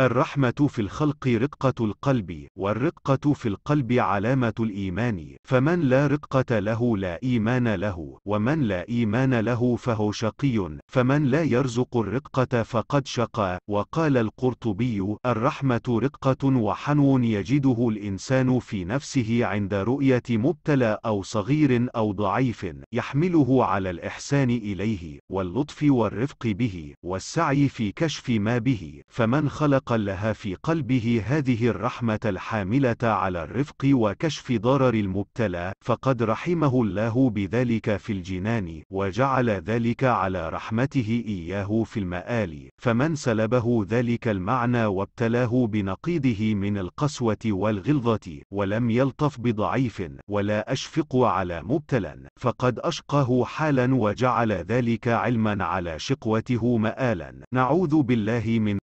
الرحمة في الخلق رقة القلب، والرقة في القلب علامة الإيمان، فمن لا رقة له لا إيمان له، ومن لا إيمان له فهو شقي، فمن لا يرزق الرقة فقد شقى، وقال القرطبي: الرحمة رقة وحنو يجده الإنسان في نفسه عند رؤية مبتلى أو صغير أو ضعيف، يحمله على الإحسان إليه، واللطف والرفق به، والسعي في كشف ما به، فمن خلق لها في قلبه هذه الرحمة الحاملة على الرفق وكشف ضرر المبتلى، فقد رحمه الله بذلك في الجنان، وجعل ذلك على رحمته إياه في المآل، فمن سلبه ذلك المعنى وابتلاه بنقيضه من القسوة والغلظة، ولم يلطف بضعيف، ولا أشفق على مبتلى، فقد أشقاه حالا وجعل ذلك علما على شقوته مآلا، نعوذ بالله من